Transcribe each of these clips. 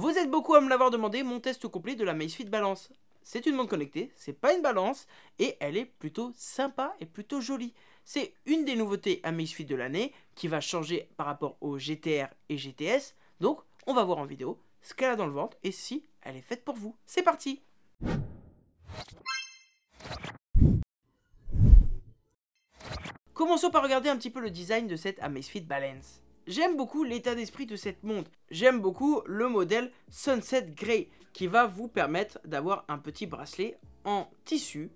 Vous êtes beaucoup à me l'avoir demandé, mon test complet de la Macefit Balance. C'est une montre connectée, c'est pas une balance, et elle est plutôt sympa et plutôt jolie. C'est une des nouveautés Amazfit de l'année, qui va changer par rapport au GTR et GTS, donc on va voir en vidéo ce qu'elle a dans le ventre et si elle est faite pour vous. C'est parti Commençons par regarder un petit peu le design de cette Amazfit Balance. J'aime beaucoup l'état d'esprit de cette montre. J'aime beaucoup le modèle Sunset Grey qui va vous permettre d'avoir un petit bracelet en tissu,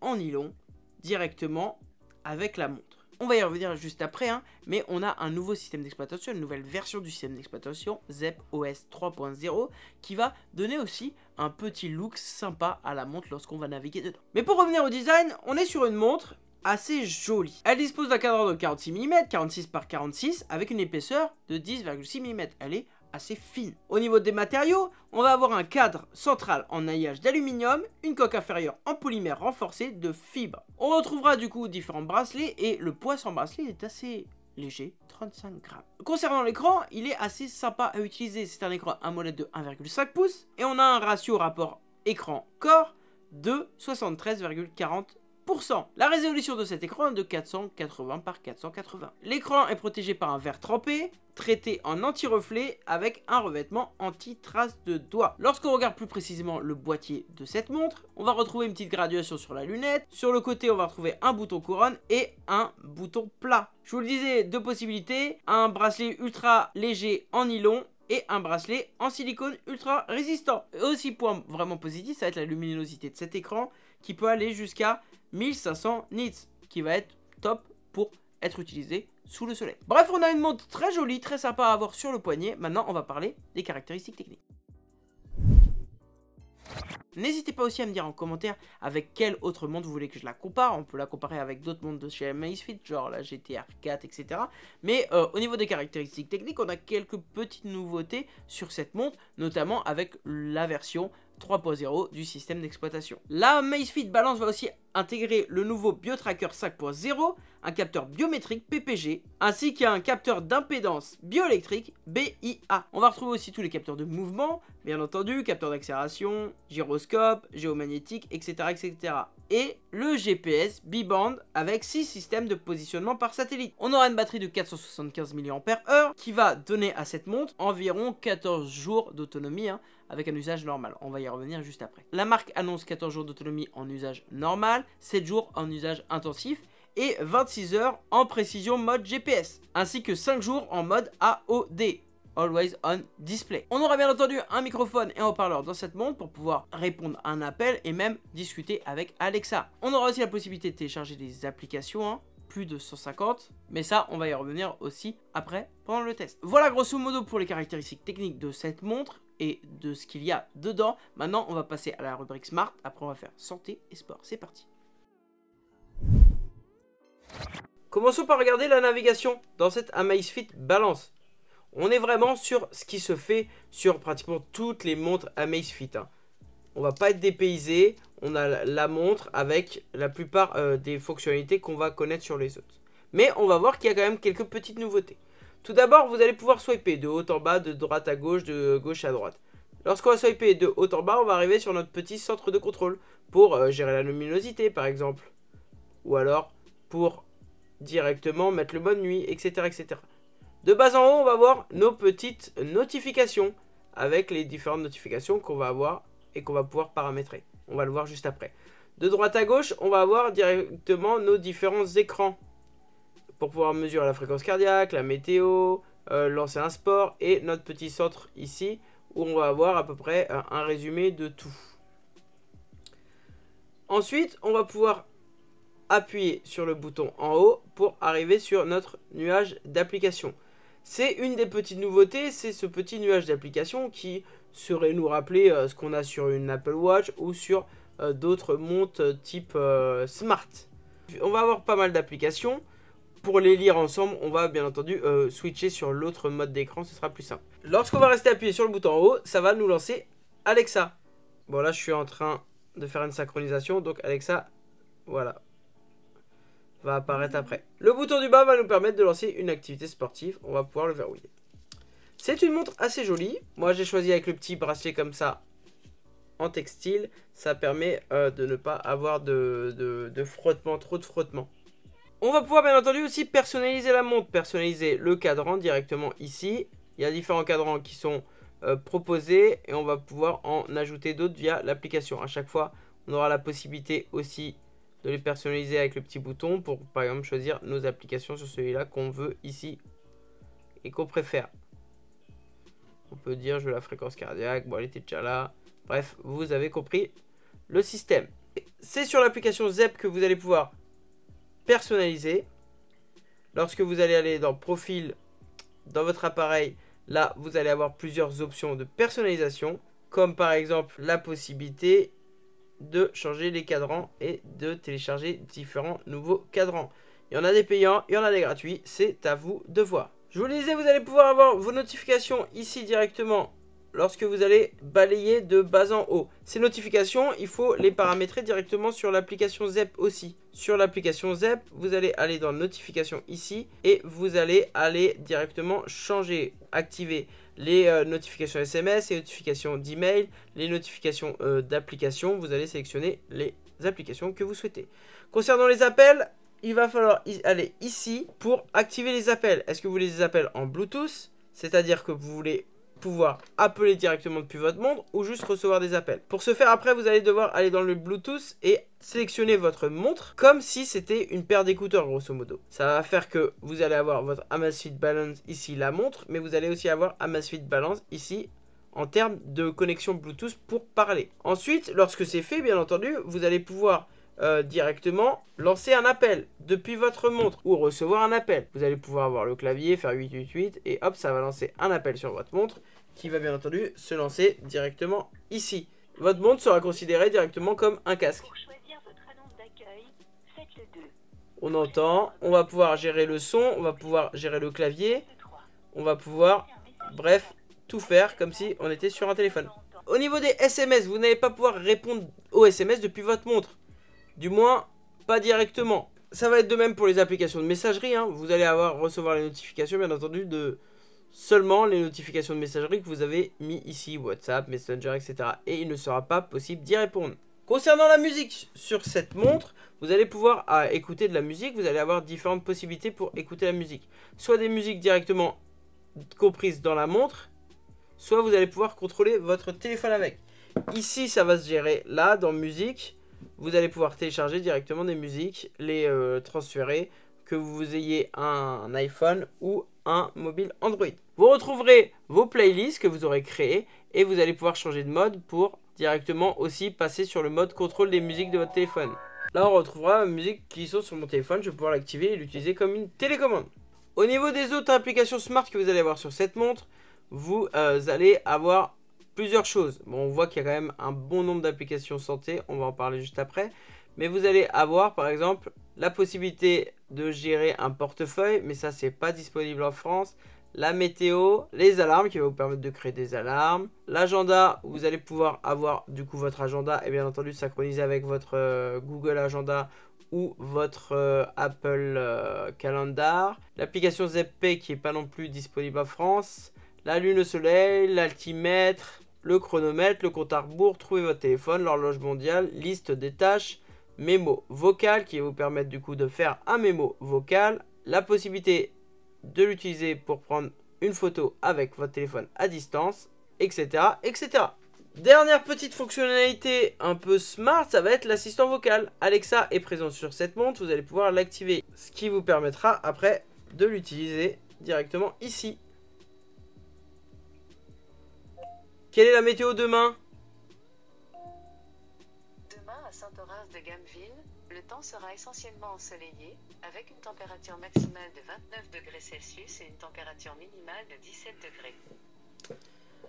en nylon, directement avec la montre. On va y revenir juste après, hein, mais on a un nouveau système d'exploitation, une nouvelle version du système d'exploitation, ZEP OS 3.0, qui va donner aussi un petit look sympa à la montre lorsqu'on va naviguer dedans. Mais pour revenir au design, on est sur une montre assez jolie. Elle dispose d'un cadran de 46 mm, 46 par 46, avec une épaisseur de 10,6 mm. Elle est assez fine. Au niveau des matériaux, on va avoir un cadre central en alliage d'aluminium, une coque inférieure en polymère renforcé de fibres. On retrouvera du coup différents bracelets et le poids sans bracelet est assez léger, 35 grammes. Concernant l'écran, il est assez sympa à utiliser. C'est un écran à molette de 1,5 pouces et on a un ratio rapport écran-corps de 73,40 la résolution de cet écran est de 480 par 480. L'écran est protégé par un verre trempé, traité en anti-reflet avec un revêtement anti-trace de doigts. Lorsqu'on regarde plus précisément le boîtier de cette montre, on va retrouver une petite graduation sur la lunette. Sur le côté, on va retrouver un bouton couronne et un bouton plat. Je vous le disais, deux possibilités, un bracelet ultra léger en nylon et un bracelet en silicone ultra résistant. Et aussi point vraiment positif, ça va être la luminosité de cet écran qui peut aller jusqu'à 1500 nits qui va être top pour être utilisé sous le soleil. Bref, on a une montre très jolie, très sympa à avoir sur le poignet. Maintenant, on va parler des caractéristiques techniques. N'hésitez pas aussi à me dire en commentaire avec quelle autre montre vous voulez que je la compare. On peut la comparer avec d'autres montres de chez Amazfit, genre la GTR 4, etc. Mais euh, au niveau des caractéristiques techniques, on a quelques petites nouveautés sur cette montre, notamment avec la version 3.0 du système d'exploitation. La Macefit Balance va aussi intégrer le nouveau BioTracker 5.0, un capteur biométrique PPG, ainsi qu'un capteur d'impédance bioélectrique BIA. On va retrouver aussi tous les capteurs de mouvement, bien entendu, capteur d'accélération, gyroscope, géomagnétique, etc., etc. Et le GPS B-band avec 6 systèmes de positionnement par satellite. On aura une batterie de 475 mAh qui va donner à cette montre environ 14 jours d'autonomie, hein, avec un usage normal. On va y revenir juste après. La marque annonce 14 jours d'autonomie en usage normal, 7 jours en usage intensif et 26 heures en précision mode GPS, ainsi que 5 jours en mode AOD, Always On Display. On aura bien entendu un microphone et un haut-parleur dans cette montre pour pouvoir répondre à un appel et même discuter avec Alexa. On aura aussi la possibilité de télécharger des applications, hein, plus de 150, mais ça on va y revenir aussi après pendant le test. Voilà grosso modo pour les caractéristiques techniques de cette montre et de ce qu'il y a dedans. Maintenant, on va passer à la rubrique Smart. Après, on va faire santé et sport. C'est parti. Commençons par regarder la navigation dans cette Amazfit Balance. On est vraiment sur ce qui se fait sur pratiquement toutes les montres Amazfit. Hein. On va pas être dépaysé. On a la montre avec la plupart euh, des fonctionnalités qu'on va connaître sur les autres. Mais on va voir qu'il y a quand même quelques petites nouveautés. Tout d'abord, vous allez pouvoir swiper de haut en bas, de droite à gauche, de gauche à droite. Lorsqu'on va swiper de haut en bas, on va arriver sur notre petit centre de contrôle pour euh, gérer la luminosité par exemple. Ou alors pour directement mettre le mode nuit, etc. etc. De bas en haut, on va voir nos petites notifications avec les différentes notifications qu'on va avoir et qu'on va pouvoir paramétrer. On va le voir juste après. De droite à gauche, on va avoir directement nos différents écrans pour pouvoir mesurer la fréquence cardiaque, la météo, euh, lancer un sport et notre petit centre ici où on va avoir à peu près euh, un résumé de tout. Ensuite, on va pouvoir appuyer sur le bouton en haut pour arriver sur notre nuage d'application. C'est une des petites nouveautés, c'est ce petit nuage d'application qui serait nous rappeler euh, ce qu'on a sur une Apple Watch ou sur d'autres montres type Smart. On va avoir pas mal d'applications. Pour les lire ensemble, on va bien entendu euh, switcher sur l'autre mode d'écran, ce sera plus simple. Lorsqu'on va rester appuyé sur le bouton en haut, ça va nous lancer Alexa. Bon là, je suis en train de faire une synchronisation, donc Alexa, voilà, va apparaître après. Le bouton du bas va nous permettre de lancer une activité sportive, on va pouvoir le verrouiller. C'est une montre assez jolie, moi j'ai choisi avec le petit bracelet comme ça en textile, ça permet euh, de ne pas avoir de frottement, trop de frottement. On va pouvoir bien entendu aussi personnaliser la montre, personnaliser le cadran directement ici. Il y a différents cadrans qui sont euh, proposés et on va pouvoir en ajouter d'autres via l'application. À chaque fois, on aura la possibilité aussi de les personnaliser avec le petit bouton pour par exemple choisir nos applications sur celui-là qu'on veut ici et qu'on préfère. On peut dire je veux la fréquence cardiaque, bon elle était déjà là. Bref, vous avez compris le système. C'est sur l'application ZEP que vous allez pouvoir personnalisé Lorsque vous allez aller dans profil dans votre appareil, là vous allez avoir plusieurs options de personnalisation comme par exemple la possibilité de changer les cadrans et de télécharger différents nouveaux cadrans. Il y en a des payants, il y en a des gratuits, c'est à vous de voir. Je vous le disais, vous allez pouvoir avoir vos notifications ici directement lorsque vous allez balayer de bas en haut. Ces notifications, il faut les paramétrer directement sur l'application ZEP aussi. Sur l'application ZEP, vous allez aller dans notifications ici et vous allez aller directement changer, activer les euh, notifications SMS, les notifications d'email, les notifications euh, d'application. Vous allez sélectionner les applications que vous souhaitez. Concernant les appels, il va falloir aller ici pour activer les appels. Est-ce que vous voulez les appels en Bluetooth c'est-à-dire que vous voulez pouvoir appeler directement depuis votre montre ou juste recevoir des appels. Pour ce faire, après, vous allez devoir aller dans le Bluetooth et sélectionner votre montre comme si c'était une paire d'écouteurs grosso modo. Ça va faire que vous allez avoir votre Amazfit Balance ici la montre, mais vous allez aussi avoir Amazfit Balance ici en termes de connexion Bluetooth pour parler. Ensuite, lorsque c'est fait, bien entendu, vous allez pouvoir euh, directement lancer un appel depuis votre montre ou recevoir un appel. Vous allez pouvoir avoir le clavier, faire 888 et hop, ça va lancer un appel sur votre montre qui va bien entendu se lancer directement ici. Votre montre sera considérée directement comme un casque. On entend, on va pouvoir gérer le son, on va pouvoir gérer le clavier, on va pouvoir, bref, tout faire comme si on était sur un téléphone. Au niveau des SMS, vous n'allez pas pouvoir répondre aux SMS depuis votre montre. Du moins, pas directement. Ça va être de même pour les applications de messagerie. Hein. Vous allez avoir, recevoir les notifications, bien entendu, de seulement les notifications de messagerie que vous avez mis ici. WhatsApp, Messenger, etc. Et il ne sera pas possible d'y répondre. Concernant la musique, sur cette montre, vous allez pouvoir écouter de la musique. Vous allez avoir différentes possibilités pour écouter la musique. Soit des musiques directement comprises dans la montre, soit vous allez pouvoir contrôler votre téléphone avec. Ici, ça va se gérer là, dans musique vous allez pouvoir télécharger directement des musiques, les euh, transférer, que vous ayez un iPhone ou un mobile Android. Vous retrouverez vos playlists que vous aurez créées et vous allez pouvoir changer de mode pour directement aussi passer sur le mode contrôle des musiques de votre téléphone. Là, on retrouvera musique qui sont sur mon téléphone, je vais pouvoir l'activer et l'utiliser comme une télécommande. Au niveau des autres applications smart que vous allez avoir sur cette montre, vous euh, allez avoir Plusieurs choses. Bon, on voit qu'il y a quand même un bon nombre d'applications santé. On va en parler juste après. Mais vous allez avoir, par exemple, la possibilité de gérer un portefeuille. Mais ça, c'est pas disponible en France la météo, les alarmes qui vont vous permettre de créer des alarmes, l'agenda, vous allez pouvoir avoir du coup votre agenda et bien entendu synchroniser avec votre euh, Google Agenda ou votre euh, Apple euh, Calendar, l'application ZP qui est pas non plus disponible en France, la lune, le soleil, l'altimètre, le chronomètre, le compte à rebours, trouver votre téléphone, l'horloge mondiale, liste des tâches, mémo vocal qui va vous permettre du coup de faire un mémo vocal, la possibilité de l'utiliser pour prendre une photo avec votre téléphone à distance, etc. etc. Dernière petite fonctionnalité un peu smart, ça va être l'assistant vocal. Alexa est présent sur cette montre, vous allez pouvoir l'activer, ce qui vous permettra après de l'utiliser directement ici. Quelle est la météo demain Demain à Saint-Horace de Gamville, le temps sera essentiellement ensoleillé, avec une température maximale de 29 degrés Celsius et une température minimale de 17 degrés.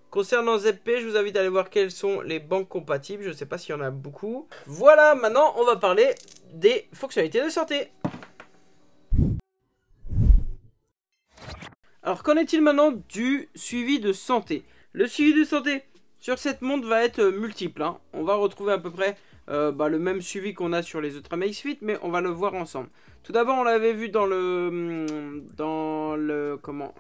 Concernant ZP, je vous invite à aller voir quelles sont les banques compatibles. Je ne sais pas s'il y en a beaucoup. Voilà, maintenant, on va parler des fonctionnalités de santé. Alors, qu'en est-il maintenant du suivi de santé le suivi de santé sur cette montre va être euh, multiple. Hein. On va retrouver à peu près euh, bah, le même suivi qu'on a sur les autres Amazfit, mais on va le voir ensemble. Tout d'abord, on l'avait vu dans le... Hmm, dans le... Comment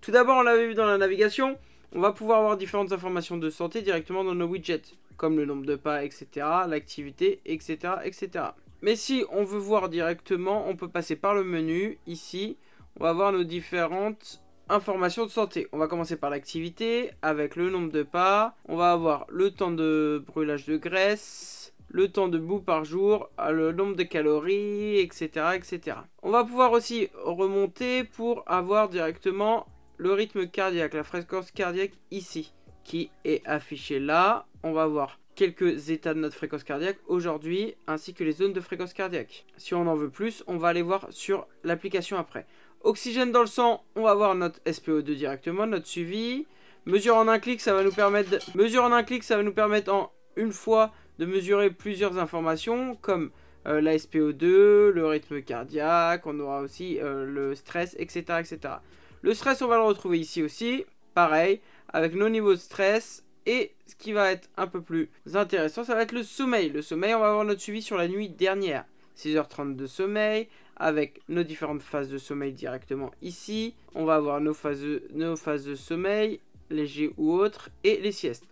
Tout d'abord, on l'avait vu dans la navigation. On va pouvoir avoir différentes informations de santé directement dans nos widgets, comme le nombre de pas, etc., l'activité, etc., etc. Mais si on veut voir directement, on peut passer par le menu, ici, on va voir nos différentes information de santé. On va commencer par l'activité avec le nombre de pas. On va avoir le temps de brûlage de graisse, le temps de boue par jour, euh, le nombre de calories, etc. etc. On va pouvoir aussi remonter pour avoir directement le rythme cardiaque, la fréquence cardiaque ici qui est affichée là. On va voir quelques états de notre fréquence cardiaque aujourd'hui ainsi que les zones de fréquence cardiaque. Si on en veut plus, on va aller voir sur l'application après. Oxygène dans le sang, on va voir notre SPO2 directement, notre suivi. Mesure en un clic, ça va nous permettre en un clic, ça va nous permettre une fois de mesurer plusieurs informations comme euh, la SPO2, le rythme cardiaque, on aura aussi euh, le stress, etc., etc. Le stress, on va le retrouver ici aussi, pareil, avec nos niveaux de stress. Et ce qui va être un peu plus intéressant, ça va être le sommeil. Le sommeil, on va avoir notre suivi sur la nuit dernière. 6h30 de sommeil, avec nos différentes phases de sommeil directement ici. On va avoir nos phases de, sommeil, léger ou autres et les siestes.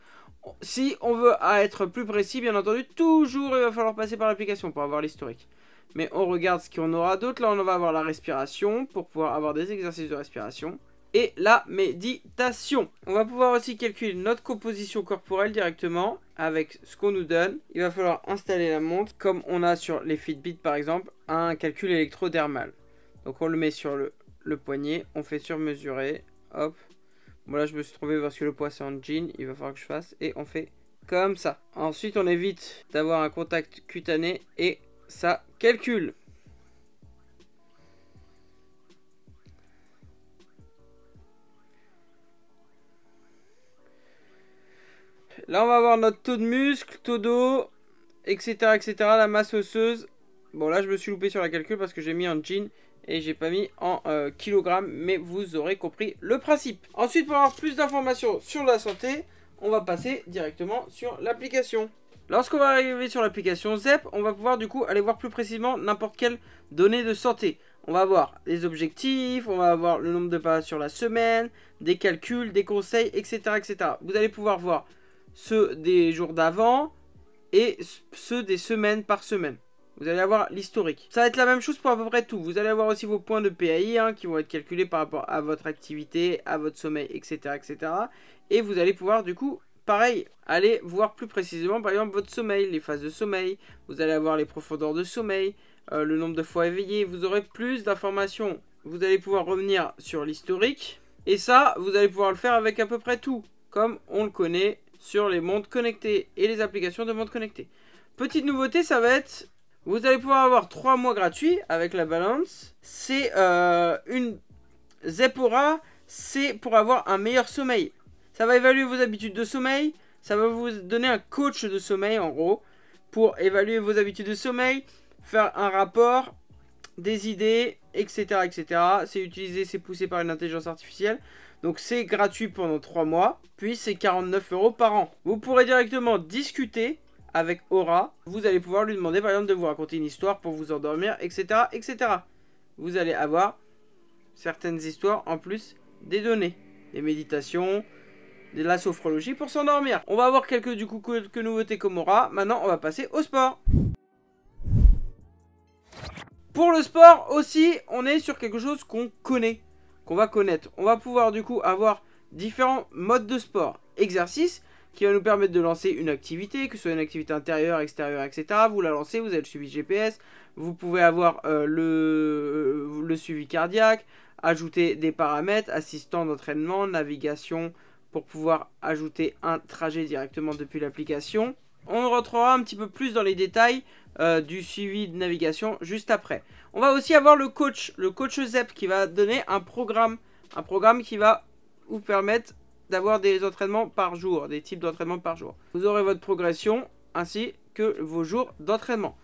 Si on veut être plus précis, bien entendu, toujours il va falloir passer par l'application pour avoir l'historique. Mais on regarde ce qu'on aura d'autre. Là, on va avoir la respiration pour pouvoir avoir des exercices de respiration et la méditation. On va pouvoir aussi calculer notre composition corporelle directement avec ce qu'on nous donne. Il va falloir installer la montre comme on a sur les Fitbit par exemple, un calcul électrodermal. Donc on le met sur le, poignet, on fait sur-mesurer, hop. Bon là je me suis trouvé parce que le poids c'est en jean, il va falloir que je fasse et on fait comme ça. Ensuite on évite d'avoir un contact cutané et ça calcule. Là, on va avoir notre taux de muscle, taux d'eau, etc., etc., la masse osseuse. Bon, là, je me suis loupé sur la calcul parce que j'ai mis en jean et j'ai pas mis en euh, kilogramme. mais vous aurez compris le principe. Ensuite, pour avoir plus d'informations sur la santé, on va passer directement sur l'application. Lorsqu'on va arriver sur l'application ZEP, on va pouvoir du coup aller voir plus précisément n'importe quelle donnée de santé. On va avoir les objectifs, on va avoir le nombre de pas sur la semaine, des calculs, des conseils, etc. etc. Vous allez pouvoir voir ceux des jours d'avant et ceux des semaines par semaine. Vous allez avoir l'historique. Ça va être la même chose pour à peu près tout. Vous allez avoir aussi vos points de PAI hein, qui vont être calculés par rapport à votre activité, à votre sommeil, etc. etc. Et vous allez pouvoir du coup pareil, aller voir plus précisément par exemple votre sommeil, les phases de sommeil, vous allez avoir les profondeurs de sommeil, euh, le nombre de fois éveillé, vous aurez plus d'informations. Vous allez pouvoir revenir sur l'historique et ça, vous allez pouvoir le faire avec à peu près tout, comme on le connaît sur les montres connectées et les applications de montres connectées. Petite nouveauté, ça va être, vous allez pouvoir avoir 3 mois gratuits avec la Balance. C'est euh, une Zepora, c'est pour avoir un meilleur sommeil. Ça va évaluer vos habitudes de sommeil, ça va vous donner un coach de sommeil en gros, pour évaluer vos habitudes de sommeil, faire un rapport, des idées, etc. etc. C'est utilisé, c'est poussé par une intelligence artificielle. Donc c'est gratuit pendant 3 mois, puis c'est 49 euros par an. Vous pourrez directement discuter avec Aura. Vous allez pouvoir lui demander par exemple de vous raconter une histoire pour vous endormir, etc. etc. Vous allez avoir certaines histoires en plus des données. Des méditations, de la sophrologie pour s'endormir. On va avoir quelques du coup quelques nouveautés comme Aura. Maintenant on va passer au sport. Pour le sport aussi, on est sur quelque chose qu'on connaît qu'on va connaître. On va pouvoir du coup avoir différents modes de sport, exercices qui va nous permettre de lancer une activité, que ce soit une activité intérieure, extérieure, etc. Vous la lancez, vous avez le suivi GPS, vous pouvez avoir euh, le, euh, le suivi cardiaque, ajouter des paramètres, assistant d'entraînement, navigation, pour pouvoir ajouter un trajet directement depuis l'application. On rentrera un petit peu plus dans les détails euh, du suivi de navigation juste après. On va aussi avoir le coach, le coach ZEP qui va donner un programme, un programme qui va vous permettre d'avoir des entraînements par jour, des types d'entraînements par jour. Vous aurez votre progression ainsi que vos jours d'entraînement.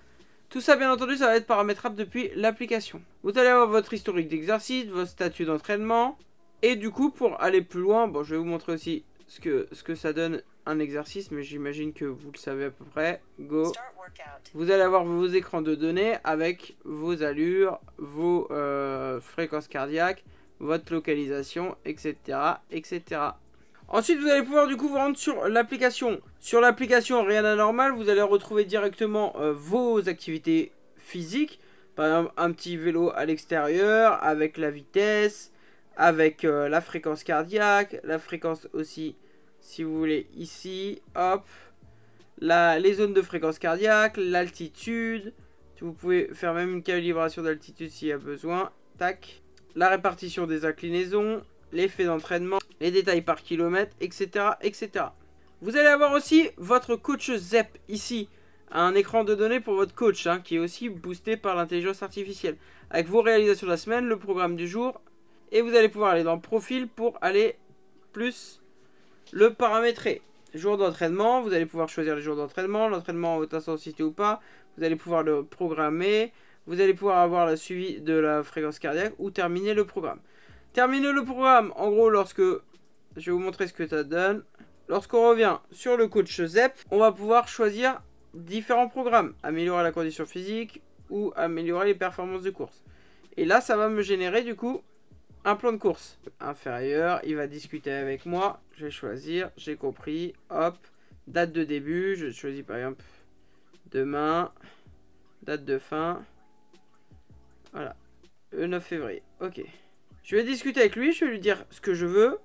Tout ça, bien entendu, ça va être paramétrable depuis l'application. Vous allez avoir votre historique d'exercice, votre statut d'entraînement. Et du coup, pour aller plus loin, bon, je vais vous montrer aussi ce que, ce que ça donne un exercice, mais j'imagine que vous le savez à peu près. Go. Vous allez avoir vos écrans de données avec vos allures, vos euh, fréquences cardiaques, votre localisation, etc., etc. Ensuite, vous allez pouvoir du coup vous rendre sur l'application. Sur l'application Rien d'anormal, vous allez retrouver directement euh, vos activités physiques. Par exemple, un petit vélo à l'extérieur avec la vitesse, avec euh, la fréquence cardiaque, la fréquence aussi si vous voulez, ici, hop, les zones de fréquence cardiaque, l'altitude, vous pouvez faire même une calibration d'altitude s'il y a besoin, tac, la répartition des inclinaisons, l'effet d'entraînement, les détails par kilomètre, etc., etc. Vous allez avoir aussi votre coach ZEP ici, un écran de données pour votre coach, hein, qui est aussi boosté par l'intelligence artificielle, avec vos réalisations de la semaine, le programme du jour, et vous allez pouvoir aller dans Profil pour aller plus le paramétrer. Jour d'entraînement, vous allez pouvoir choisir les jours d'entraînement, l'entraînement en haute intensité ou pas. Vous allez pouvoir le programmer. Vous allez pouvoir avoir la suivi de la fréquence cardiaque ou terminer le programme. Terminer le programme, en gros, lorsque... Je vais vous montrer ce que ça donne. Lorsqu'on revient sur le coach ZEP, on va pouvoir choisir différents programmes. Améliorer la condition physique ou améliorer les performances de course. Et là, ça va me générer du coup un plan de course inférieur. Il va discuter avec moi. Je vais choisir. J'ai compris. Hop. Date de début. Je choisis par exemple demain. Date de fin. Voilà. Le 9 février. Ok. Je vais discuter avec lui. Je vais lui dire ce que je veux.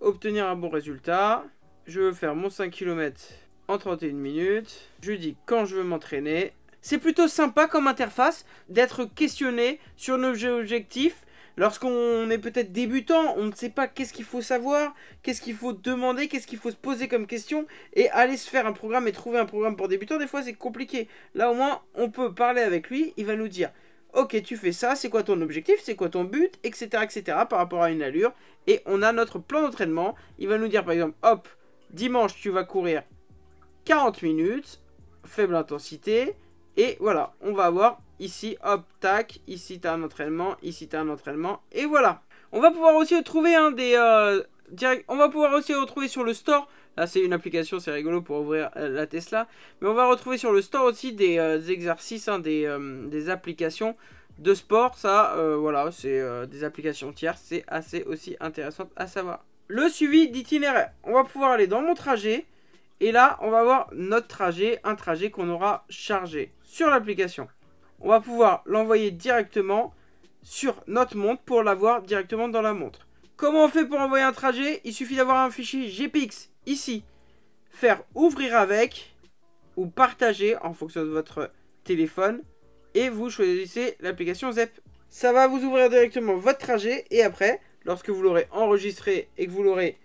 Obtenir un bon résultat. Je veux faire mon 5 km en 31 minutes. Je lui dis quand je veux m'entraîner. C'est plutôt sympa comme interface d'être questionné sur nos objectifs Lorsqu'on est peut-être débutant, on ne sait pas qu'est-ce qu'il faut savoir, qu'est-ce qu'il faut demander, qu'est-ce qu'il faut se poser comme question. Et aller se faire un programme et trouver un programme pour débutant, des fois c'est compliqué. Là au moins, on peut parler avec lui, il va nous dire ok tu fais ça, c'est quoi ton objectif, c'est quoi ton but, etc., etc., par rapport à une allure, et on a notre plan d'entraînement, il va nous dire par exemple, hop, dimanche tu vas courir 40 minutes, faible intensité, et voilà, on va avoir ici, hop, tac, ici t'as un entraînement, ici t'as un entraînement, et voilà. On va pouvoir aussi retrouver un des... Euh, on va pouvoir aussi retrouver sur le store, là c'est une application, c'est rigolo pour ouvrir euh, la Tesla, mais on va retrouver sur le store aussi des, euh, exercices, hein, des, des, applications de sport, ça, voilà, c'est des applications tierces, c'est assez aussi intéressant à savoir. Le suivi d'itinéraire, on va pouvoir aller dans mon trajet, et là, on va avoir notre trajet, un trajet qu'on aura chargé sur l'application. On va pouvoir l'envoyer directement sur notre montre pour l'avoir directement dans la montre. Comment on fait pour envoyer un trajet Il suffit d'avoir un fichier GPX ici, faire ouvrir avec ou partager en fonction de votre téléphone et vous choisissez l'application ZEP. Ça va vous ouvrir directement votre trajet et après, lorsque vous l'aurez enregistré et que vous l'aurez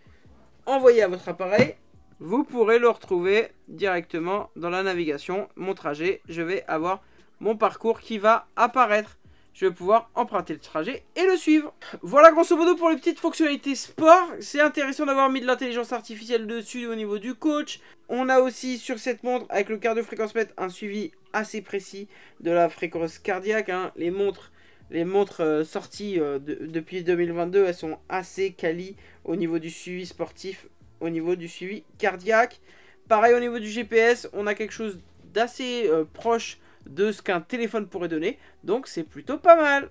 envoyé à votre appareil, vous pourrez le retrouver directement dans la navigation. Mon trajet, je vais avoir mon parcours qui va apparaître. Je vais pouvoir emprunter le trajet et le suivre. Voilà grosso modo pour les petites fonctionnalités sport. C'est intéressant d'avoir mis de l'intelligence artificielle dessus au niveau du coach. On a aussi sur cette montre avec le cardio fréquence mètre un suivi assez précis de la fréquence cardiaque. Hein. Les montres les montres euh, sorties euh, depuis 2022, elles sont assez quali au niveau du suivi sportif au niveau du suivi cardiaque. Pareil au niveau du GPS, on a quelque chose d'assez euh, proche de ce qu'un téléphone pourrait donner, donc c'est plutôt pas mal.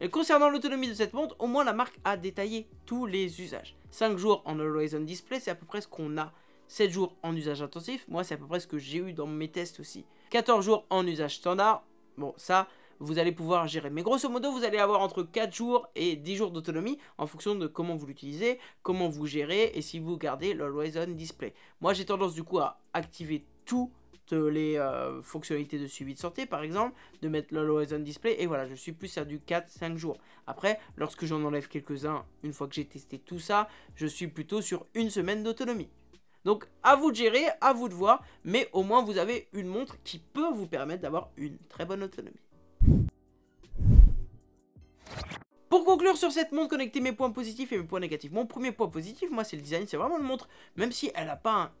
Et concernant l'autonomie de cette montre, au moins la marque a détaillé tous les usages. 5 jours en horizon Display, c'est à peu près ce qu'on a. 7 jours en usage intensif, moi c'est à peu près ce que j'ai eu dans mes tests aussi. 14 jours en usage standard, bon ça vous allez pouvoir gérer. Mais grosso modo, vous allez avoir entre 4 jours et 10 jours d'autonomie en fonction de comment vous l'utilisez, comment vous gérez et si vous gardez le Display. Moi, j'ai tendance du coup à activer toutes les euh, fonctionnalités de suivi de santé par exemple, de mettre le Horizon Display et voilà, je suis plus à du 4-5 jours. Après, lorsque j'en enlève quelques-uns, une fois que j'ai testé tout ça, je suis plutôt sur une semaine d'autonomie. Donc à vous de gérer, à vous de voir, mais au moins vous avez une montre qui peut vous permettre d'avoir une très bonne autonomie. Pour conclure sur cette montre, connecter mes points positifs et mes points négatifs. Mon premier point positif, moi, c'est le design. C'est vraiment une montre, même si elle n'a pas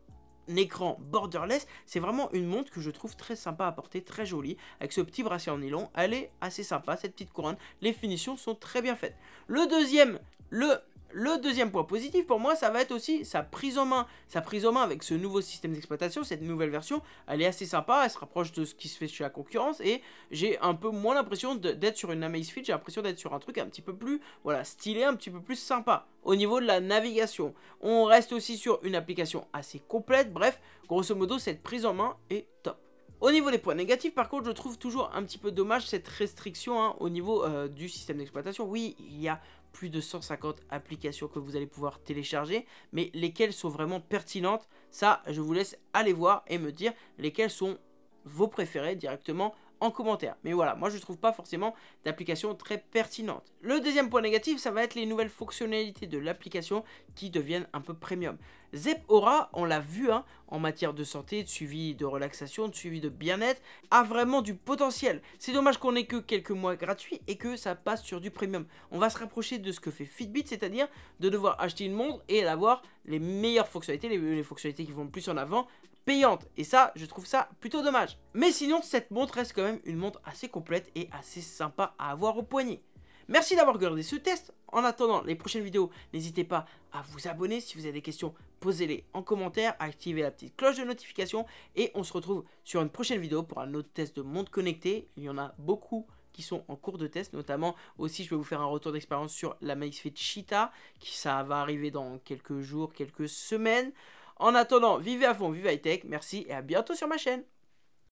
un écran borderless, c'est vraiment une montre que je trouve très sympa à porter, très jolie, avec ce petit bracelet en nylon, elle est assez sympa, cette petite couronne, les finitions sont très bien faites. Le deuxième, le le deuxième point positif pour moi, ça va être aussi sa prise en main. Sa prise en main avec ce nouveau système d'exploitation, cette nouvelle version, elle est assez sympa, elle se rapproche de ce qui se fait chez la concurrence et j'ai un peu moins l'impression d'être sur une Amazfit, j'ai l'impression d'être sur un truc un petit peu plus voilà, stylé, un petit peu plus sympa au niveau de la navigation. On reste aussi sur une application assez complète, bref, grosso modo, cette prise en main est top. Au niveau des points négatifs, par contre, je trouve toujours un petit peu dommage cette restriction hein, au niveau euh, du système d'exploitation. Oui, il y a plus de 150 applications que vous allez pouvoir télécharger, mais lesquelles sont vraiment pertinentes, ça je vous laisse aller voir et me dire lesquelles sont vos préférées directement en commentaire. Mais voilà, moi je trouve pas forcément d'application très pertinente. Le deuxième point négatif, ça va être les nouvelles fonctionnalités de l'application qui deviennent un peu premium. Zep Aura, on l'a vu hein, en matière de santé, de suivi de relaxation, de suivi de bien-être, a vraiment du potentiel. C'est dommage qu'on ait que quelques mois gratuits et que ça passe sur du premium. On va se rapprocher de ce que fait Fitbit, c'est-à-dire de devoir acheter une montre et d'avoir les meilleures fonctionnalités, les, les, fonctionnalités qui vont le plus en avant et ça, je trouve ça plutôt dommage. Mais sinon, cette montre reste quand même une montre assez complète et assez sympa à avoir au poignet. Merci d'avoir regardé ce test. En attendant les prochaines vidéos, n'hésitez pas à vous abonner. Si vous avez des questions, posez-les en commentaire, activez la petite cloche de notification et on se retrouve sur une prochaine vidéo pour un autre test de montre connectée. Il y en a beaucoup qui sont en cours de test, notamment aussi je vais vous faire un retour d'expérience sur la Fit Cheetah, qui ça va arriver dans quelques jours, quelques semaines. En attendant, vivez à fond, vivez high tech. Merci et à bientôt sur ma chaîne.